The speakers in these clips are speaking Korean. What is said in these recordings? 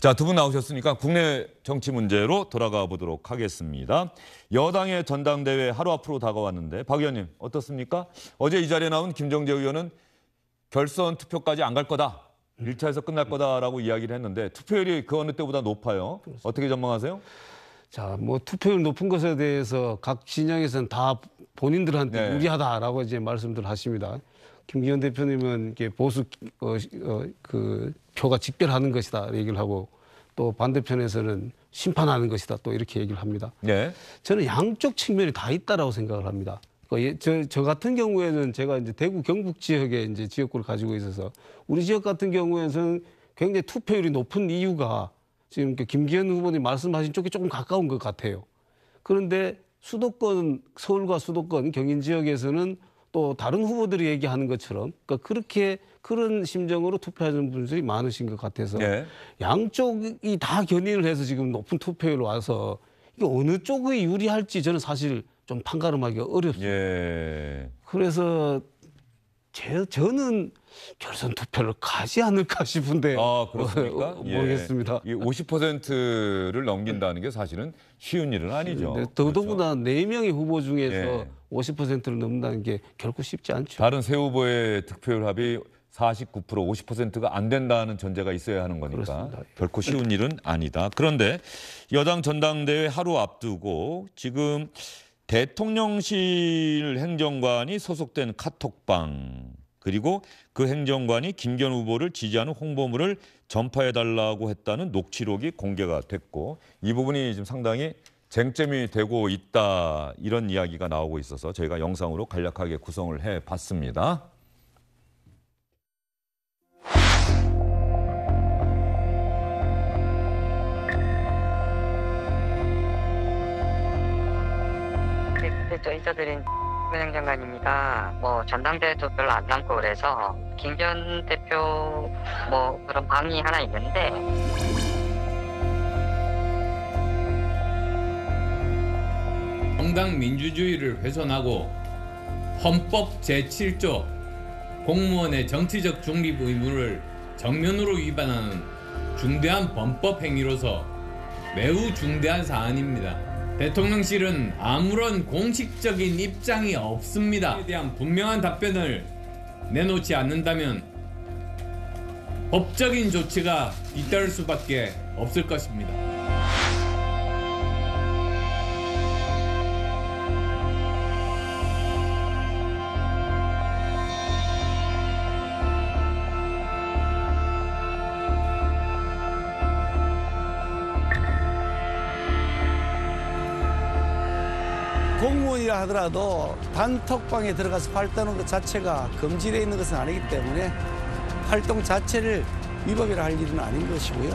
자, 두 분 나오셨으니까 국내 정치 문제로 돌아가 보도록 하겠습니다. 여당의 전당대회 하루 앞으로 다가왔는데 박 의원님 어떻습니까? 어제 이 자리에 나온 김정재 의원은 결선 투표까지 안 갈 거다. 1차에서 끝날 거다라고 이야기를 했는데 투표율이 그 어느 때보다 높아요. 어떻게 전망하세요? 자, 뭐 투표율 높은 것에 대해서 각 진영에서는 다 본인들한테 네. 유리하다라고 이제 말씀들 하십니다. 김기현 대표님은 이게 보수 어, 어, 그 교가 직결하는 것이다 얘기를 하고 또 반대편에서는 심판하는 것이다 또 이렇게 얘기를 합니다. 네. 저는 양쪽 측면이 다 있다라고 생각을 합니다. 그 예, 저, 저 같은 경우에는 제가 이제 대구 경북 지역에 이제 지역구를 가지고 있어서 우리 지역 같은 경우에는 굉장히 투표율이 높은 이유가 지금 그 김기현 후보님 말씀하신 쪽이 조금 가까운 것 같아요. 그런데 수도권 서울과 수도권 경인 지역에서는 또 다른 후보들이 얘기하는 것처럼 그러니까 그렇게 그런 심정으로 투표하는 분들이 많으신 것 같아서 네. 양쪽이 다 견인을 해서 지금 높은 투표율 와서 이게 어느 쪽이 유리할지 저는 사실 좀 판가름하기가 어렵습니다. 예. 그래서 제, 저는 결선 투표를 가지 않을까 싶은데 아, 그렇습니까? 모르겠습니다. 예. 50%를 넘긴다는 게 사실은 쉬운 일은 아니죠. 네, 더더구나 네 명의 후보 중에서 예. 50%를 넘는다는 게 결코 쉽지 않죠. 다른 세 후보의 득표율 합이 49% 50%가 안 된다는 전제가 있어야 하는 거니까 그렇습니다. 결코 쉬운 일은 아니다. 그런데 여당 전당대회 하루 앞두고 지금 대통령실 행정관이 소속된 카톡방 그리고 그 행정관이 김기현 후보를 지지하는 홍보물을 전파해달라고 했다는 녹취록이 공개가 됐고 이 부분이 지금 상당히 쟁점이 되고 있다 이런 이야기가 나오고 있어서 저희가 영상으로 간략하게 구성을 해봤습니다. 네, 저 인사드린. 박근행 장관입니다. 뭐 전당대회도 별로 안 남고 그래서 김전 대표 뭐 그런 방이 하나 있는데 정당 민주주의를 훼손하고 헌법 제7조 공무원의 정치적 중립 의무를 정면으로 위반하는 중대한 범법 행위로서 매우 중대한 사안입니다. 대통령실은 아무런 공식적인 입장이 없습니다. 에 대한 분명한 답변을 내놓지 않는다면 법적인 조치가 뒤따를 수밖에 없을 것입니다. 하더라도 단톡방에 들어가서 활동하는 것 자체가 금지되어 있는 것은 아니기 때문에 활동 자체를 위법이라 할 일은 아닌 것이고요.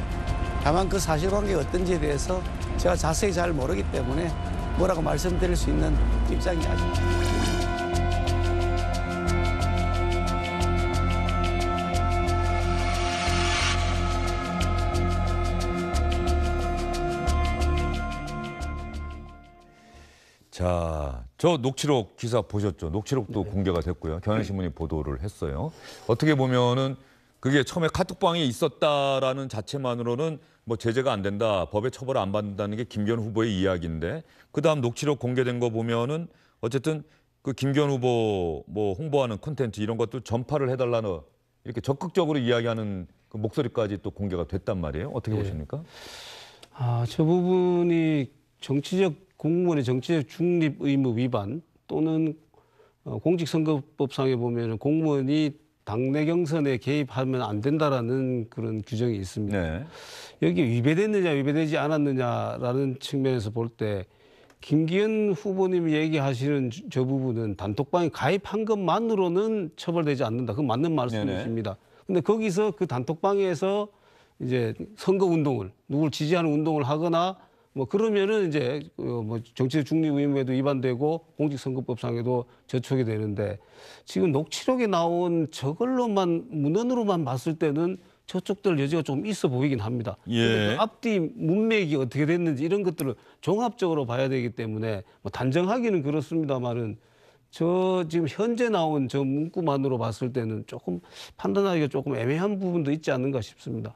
다만 그 사실관계가 어떤지에 대해서 제가 자세히 잘 모르기 때문에 뭐라고 말씀드릴 수 있는 입장이 아닙니다. 자, 저 녹취록 기사 보셨죠? 녹취록도 네. 공개가 됐고요. 네. 경향신문이 보도를 했어요. 어떻게 보면은 그게 처음에 카톡방이 있었다라는 자체만으로는 뭐 제재가 안 된다, 법에 처벌 을안 받는다는 게 김기현 후보의 이야기인데 그다음 녹취록 공개된 거 보면은 어쨌든 그 김기현 후보 뭐 홍보하는 콘텐츠 이런 것도 전파를 해달라는 이렇게 적극적으로 이야기하는 그 목소리까지 또 공개가 됐단 말이에요. 어떻게 네. 보십니까? 아, 저 부분이 정치적 공무원의 정치적 중립 의무 위반 또는 어, 공직선거법상에 보면 공무원이 당내 경선에 개입하면 안 된다라는 그런 규정이 있습니다. 네. 여기 위배됐느냐 위배되지 않았느냐라는 측면에서 볼 때 김기현 후보님이 얘기하시는 저 부분은 단톡방에 가입한 것만으로는 처벌되지 않는다. 그 맞는 말씀이십니다. 네네. 네. 데 거기서 그 단톡방에서 이제 선거 운동을 누굴 지지하는 운동을 하거나 뭐 그러면은 이제 그 뭐 정치적 중립 의무에도 위반되고 공직선거법상에도 저촉이 되는데 지금 녹취록에 나온 저걸로만 문헌으로만 봤을 때는 저쪽들 여지가 좀 있어 보이긴 합니다. 예. 그 앞뒤 문맥이 어떻게 됐는지 이런 것들을 종합적으로 봐야 되기 때문에 뭐 단정하기는 그렇습니다만은 저 지금 현재 나온 저 문구만으로 봤을 때는 조금 판단하기가 조금 애매한 부분도 있지 않는가 싶습니다.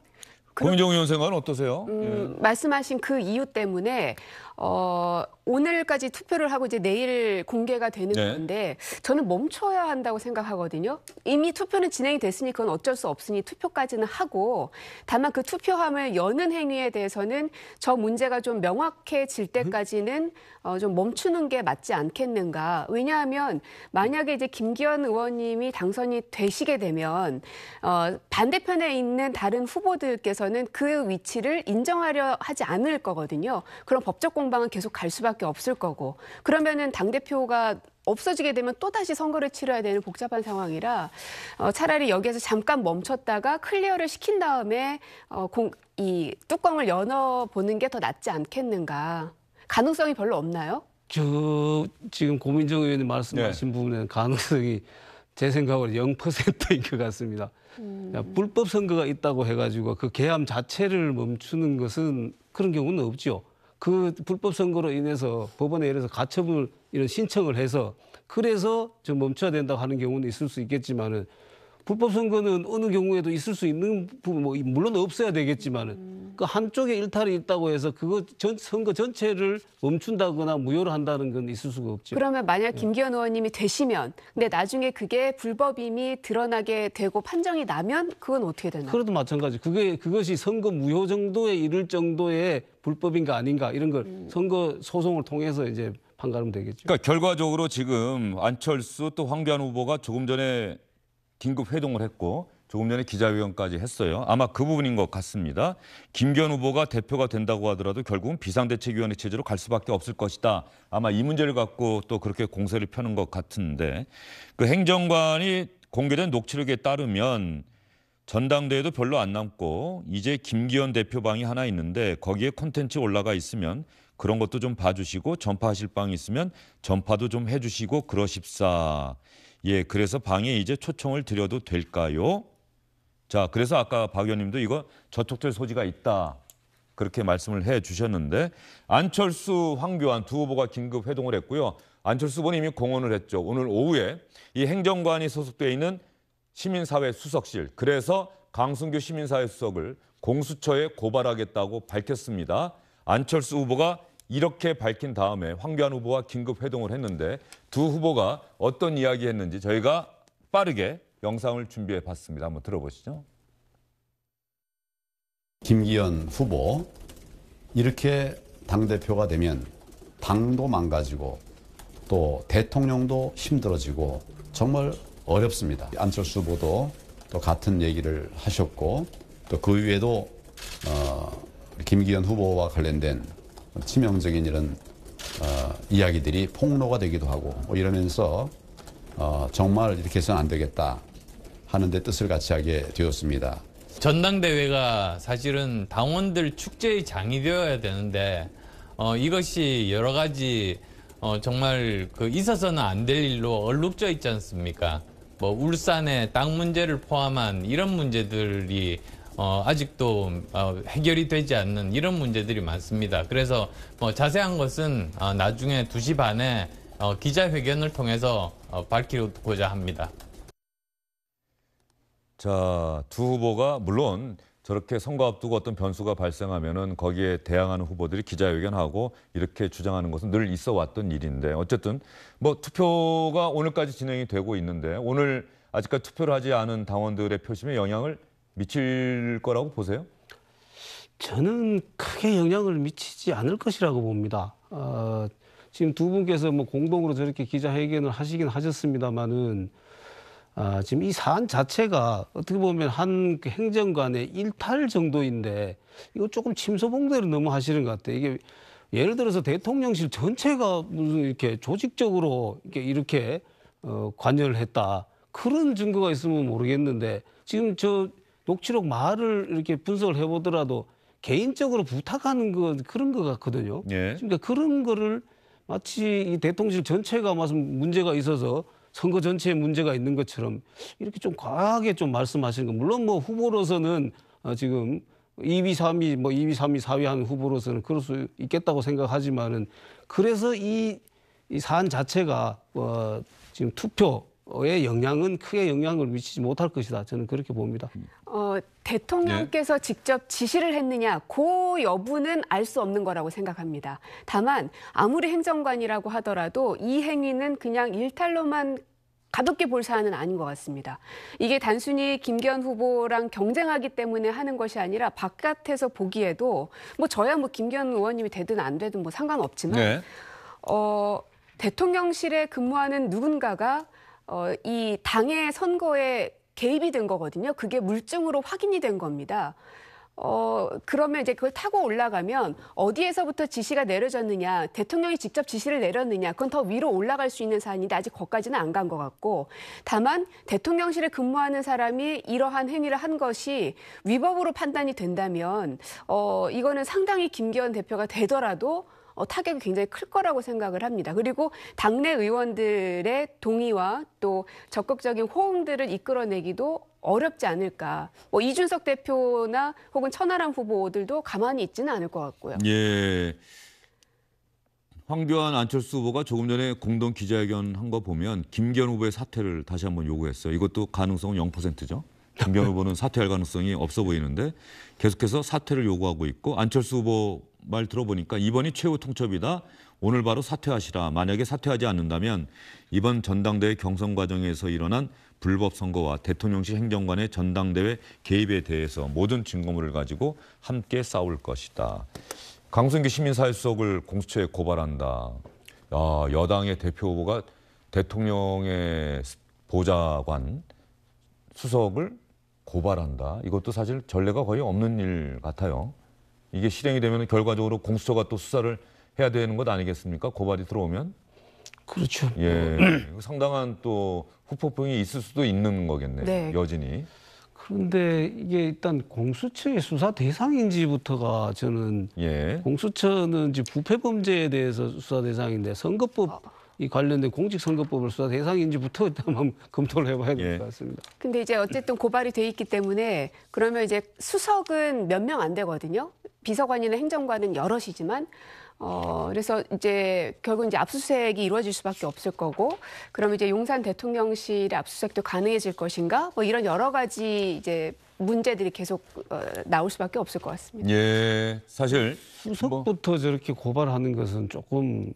고민정 위원 생각은 어떠세요? 음, 예. 말씀하신 그 이유 때문에 어, 오늘까지 투표를 하고 이제 내일 공개가 되는 네. 건데 저는 멈춰야 한다고 생각하거든요. 이미 투표는 진행이 됐으니 그건 어쩔 수 없으니 투표까지는 하고 다만 그 투표함을 여는 행위에 대해서는 저 문제가 좀 명확해질 음? 때까지는 어, 좀 멈추는 게 맞지 않겠는가. 왜냐하면 만약에 이제 김기현 의원님이 당선이 되시게 되면 어, 반대편에 있는 다른 후보들께서는 그 위치를 인정하려 하지 않을 거거든요. 그럼 법적 공 공방은 계속 갈 수밖에 없을 거고 그러면은 당 대표가 없어지게 되면 또다시 선거를 치러야 되는 복잡한 상황이라 어, 차라리 여기에서 잠깐 멈췄다가 클리어를 시킨 다음에 어, 공, 이 뚜껑을 열어보는 게 더 낫지 않겠는가. 가능성이 별로 없나요? 저 지금 고민정 의원이 말씀하신 네. 부분에는 가능성이 제 생각으로 0%인 것 같습니다. 음. 불법 선거가 있다고 해가지고 그 계엄 자체를 멈추는 것은 그런 경우는 없죠. 그 불법 선거로 인해서 법원에 예를 서 가처분 이런 신청을 해서 그래서 좀 멈춰야 된다고 하는 경우는 있을 수 있겠지만은 불법 선거는 어느 경우에도 있을 수 있는 부분, 뭐 물론 없어야 되겠지만은 음. 그 한쪽에 일탈이 있다고 해서 그거 전, 선거 전체를 멈춘다거나 무효로 한다는 건 있을 수가 없죠. 그러면 만약 네. 김기현 의원님이 되시면, 근데 나중에 그게 불법임이 드러나게 되고 판정이 나면 그건 어떻게 되나요? 그래도 마찬가지. 그게 그것이 선거 무효 정도에 이를 정도의 불법인가 아닌가 이런 걸 음. 선거 소송을 통해서 이제 판가름 되겠죠. 그러니까 결과적으로 지금 안철수 또 황교안 후보가 조금 전에 긴급 회동을 했고 조금 전에 기자회견까지 했어요. 아마 그 부분인 것 같습니다. 김기현 후보가 대표가 된다고 하더라도 결국은 비상대책위원회 체제로 갈 수밖에 없을 것이다. 아마 이 문제를 갖고 또 그렇게 공세를 펴는 것 같은데 그 행정관이 공개된 녹취록에 따르면 전당대회도 별로 안 남고 이제 김기현 대표 방이 하나 있는데 거기에 콘텐츠 올라가 있으면 그런 것도 좀 봐주시고 전파하실 방이 있으면 전파도 좀 해주시고 그러십사. 예, 그래서 방에 이제 초청을 드려도 될까요? 자, 그래서 아까 박 의원님도 이거 저촉될 소지가 있다. 그렇게 말씀을 해 주셨는데 안철수, 황교안 두 후보가 긴급 회동을 했고요. 안철수 후보는 이미 공언을 했죠. 오늘 오후에 이 행정관이 소속되어 있는 시민사회 수석실 그래서 강승규 시민사회 수석을 공수처에 고발하겠다고 밝혔습니다. 안철수 후보가 이렇게 밝힌 다음에 황교안 후보와 긴급 회동을 했는데 두 후보가 어떤 이야기 했는지 저희가 빠르게 영상을 준비해 봤습니다. 한번 들어보시죠. 김기현 후보 이렇게 당 대표가 되면 당도 망가지고 또 대통령도 힘들어지고 정말 어렵습니다. 안철수 후보도 또 같은 얘기를 하셨고 또그 외에도 어, 김기현 후보와 관련된 치명적인 이런 어, 이야기들이 폭로가 되기도 하고 뭐 이러면서 어, 정말 이렇게 해서는 안 되겠다 하는데 뜻을 같이 하게 되었습니다. 전당대회가 사실은 당원들 축제의 장이 되어야 되는데 어, 이것이 여러 가지 어, 정말 그 있어서는 안 될 일로 얼룩져 있지 않습니까? 뭐 울산의 땅 문제를 포함한 이런 문제들이 어, 아직도 어, 해결이 되지 않는 이런 문제들이 많습니다. 그래서 뭐 자세한 것은 어, 나중에 2시 반에 어, 기자회견을 통해서 어, 밝히고자 합니다. 자, 두 후보가 물론 저렇게 선거 앞두고 어떤 변수가 발생하면은 거기에 대항하는 후보들이 기자회견하고 이렇게 주장하는 것은 늘 있어 왔던 일인데 어쨌든 뭐 투표가 오늘까지 진행이 되고 있는데 오늘 아직까지 투표를 하지 않은 당원들의 표심에 영향을 미칠 거라고 보세요? 저는 크게 영향을 미치지 않을 것이라고 봅니다. 어, 지금 두 분께서 뭐 공동으로 저렇게 기자회견을 하시긴 하셨습니다만은 아, 지금 이 사안 자체가 어떻게 보면 한 행정관의 일탈 정도인데 이거 조금 침소봉대로 너무 하시는 것 같아요. 이게 예를 들어서 대통령실 전체가 무슨 이렇게 조직적으로 이렇게 이렇게 어, 관여를 했다. 그런 증거가 있으면 모르겠는데 지금 저 녹취록 말을 이렇게 분석을 해보더라도 개인적으로 부탁하는 건 그런 것 같거든요. 예. 그러니까 그런 거를 마치 이 대통령실 전체가 무슨 문제가 있어서 선거 전체에 문제가 있는 것처럼 이렇게 좀 과하게 좀 말씀하시는 거. 물론 뭐 후보로서는 어, 지금 2위, 3위, 뭐 2위, 3위, 4위 한 후보로서는 그럴 수 있겠다고 생각하지만은 그래서 이, 이 사안 자체가 어, 지금 투표에 영향은 크게 영향을 미치지 못할 것이다. 저는 그렇게 봅니다. 어. 대통령께서 예. 직접 지시를 했느냐 그 여부는 알 수 없는 거라고 생각합니다. 다만 아무리 행정관이라고 하더라도 이 행위는 그냥 일탈로만 가볍게 볼 사안은 아닌 것 같습니다. 이게 단순히 김기현 후보랑 경쟁하기 때문에 하는 것이 아니라 바깥에서 보기에도 뭐 저야 뭐 김기현 의원님이 되든 안 되든 뭐 상관없지만 네. 어, 대통령실에 근무하는 누군가가 어, 이 당의 선거에 개입이 된 거거든요. 그게 물증으로 확인이 된 겁니다. 어, 그러면 이제 그걸 타고 올라가면 어디에서부터 지시가 내려졌느냐, 대통령이 직접 지시를 내렸느냐, 그건 더 위로 올라갈 수 있는 사안인데 아직 거까지는안 간 것 같고, 다만 대통령실에 근무하는 사람이 이러한 행위를 한 것이 위법으로 판단이 된다면, 어, 이거는 상당히 김기현 대표가 되더라도 어, 타격이 굉장히 클 거라고 생각을 합니다. 그리고 당내 의원들의 동의와 또 적극적인 호응들을 이끌어내기도 어렵지 않을까. 뭐 이준석 대표나 혹은 천하람 후보들도 가만히 있지는 않을 것 같고요. 예. 황교안 안철수 후보가 조금 전에 공동 기자회견 한 거 보면 김기현 후보의 사퇴를 다시 한번 요구했어요. 이것도 가능성은 0%죠. 김기현 후보는 사퇴할 가능성이 없어 보이는데 계속해서 사퇴를 요구하고 있고 안철수 후보 말 들어보니까 이번이 최후 통첩이다. 오늘 바로 사퇴하시라. 만약에 사퇴하지 않는다면 이번 전당대회 경선 과정에서 일어난 불법 선거와 대통령실 행정관의 전당대회 개입에 대해서 모든 증거물을 가지고 함께 싸울 것이다. 강승기 시민사회수석을 공수처에 고발한다. 야, 여당의 대표 후보가 대통령의 보좌관 수석을 고발한다. 이것도 사실 전례가 거의 없는 일 같아요. 이게 실행이 되면 결과적으로 공수처가 또 수사를 해야 되는 것 아니겠습니까? 고발이 들어오면? 그렇죠. 예. 상당한 또 후폭풍이 있을 수도 있는 거겠네요. 네. 여진이. 그런데 이게 일단 공수처의 수사 대상인지부터가 저는 예. 공수처는 이제 부패 범죄에 대해서 수사 대상인데 선거법 아. 이 관련된 공직선거법을 수사 대상인지부터 일단 검토를 해봐야 될것 예. 같습니다. 근데 이제 어쨌든 고발이 돼 있기 때문에 그러면 이제 수석은 몇 명 안 되거든요. 비서관이나 행정관은 여럿이지만 어, 그래서 이제 결국 이제 압수수색이 이루어질 수밖에 없을 거고, 그럼 이제 용산 대통령실의 압수수색도 가능해질 것인가? 뭐 이런 여러 가지 이제 문제들이 계속 어, 나올 수밖에 없을 것 같습니다. 예, 사실 수석부터 뭐... 저렇게 고발하는 것은 조금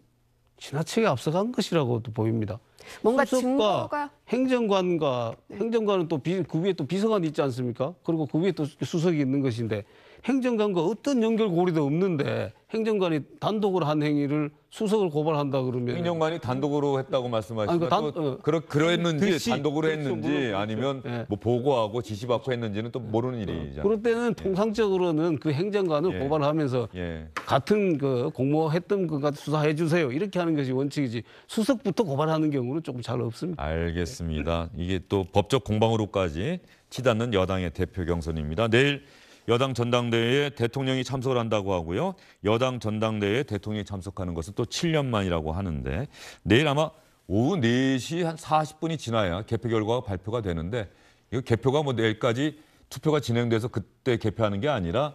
지나치게 앞서간 것이라고도 보입니다. 뭔가 증거가 행정관과 네. 행정관은 또 비, 그 위에 또 비서관이 있지 않습니까? 그리고 그 위에 또 수석이 있는 것인데 행정관과 어떤 연결고리도 없는데 행정관이 단독으로 한 행위를 수석을 고발한다 그러면 행정관이 단독으로 했다고 말씀하시면 그러 그러니까 단, 어, 그러 그랬는지 글씨, 단독으로 했는지 아니면 예. 뭐 보고하고 지시받고 했는지는 또 모르는 일이죠. 그럴 때는 예. 통상적으로는 그 행정관을 예. 고발하면서 예. 같은 그 공모했던 것 그가 수사해 주세요 이렇게 하는 것이 원칙이지 수석부터 고발하는 경우는 조금 잘 없습니다. 알겠습니다. 이게 또 법적 공방으로까지 치닫는 여당의 대표 경선입니다. 내일. 여당 전당대회에 대통령이 참석을 한다고 하고요. 여당 전당대회에 대통령이 참석하는 것은 또 7년 만이라고 하는데 내일 아마 오후 4시 한 40분이 지나야 개표 결과가 발표가 되는데 이거 개표가 뭐 내일까지 투표가 진행돼서 그때 개표하는 게 아니라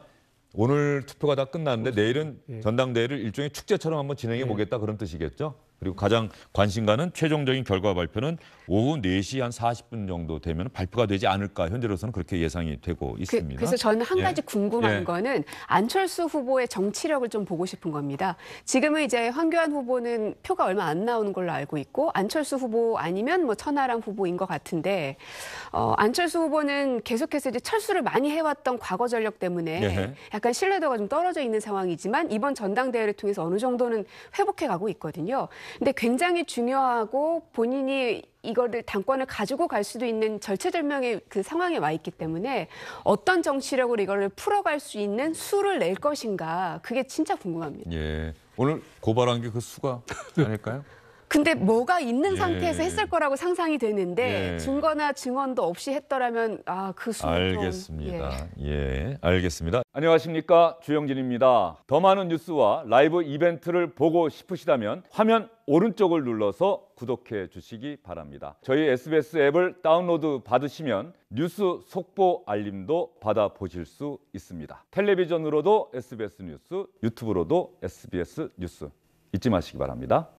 오늘 투표가 다 끝났는데 내일은 예. 전당대회를 일종의 축제처럼 한번 진행해 예. 보겠다 그런 뜻이겠죠? 그리고 가장 관심가는 최종적인 결과 발표는 오후 4시 한 40분 정도 되면 발표가 되지 않을까 현재로서는 그렇게 예상이 되고 그, 있습니다. 그, 래서 저는 한 예. 가지 예. 궁금한 예. 거는 안철수 후보의 정치력을 좀 보고 싶은 겁니다. 지금은 이제 황교안 후보는 표가 얼마 안 나오는 걸로 알고 있고 안철수 후보 아니면 뭐천하랑 후보인 것 같은데 어, 안철수 후보는 계속해서 이제 철수를 많이 해왔던 과거 전력 때문에 예. 약간 신뢰도가 좀 떨어져 있는 상황이지만 이번 전당대회를 통해서 어느 정도는 회복해 가고 있거든요. 근데 굉장히 중요하고 본인이 이거를 당권을 가지고 갈 수도 있는 절체절명의 그 상황에 와 있기 때문에 어떤 정치력으로 이거를 풀어갈 수 있는 수를 낼 것인가 그게 진짜 궁금합니다. 예. 오늘 고발한 게 그 수가 아닐까요? 근데 뭐가 있는 예. 상태에서 예. 했을 거라고 상상이 되는데 예. 증거나 증언도 없이 했더라면 아그 순간 알겠습니다. 예. 예, 알겠습니다. 안녕하십니까 주영진입니다. 더 많은 뉴스와 라이브 이벤트를 보고 싶으시다면 화면 오른쪽을 눌러서 구독해 주시기 바랍니다. 저희 SBS 앱을 다운로드 받으시면 뉴스 속보 알림도 받아 보실 수 있습니다. 텔레비전으로도 SBS 뉴스, 유튜브로도 SBS 뉴스 잊지 마시기 바랍니다.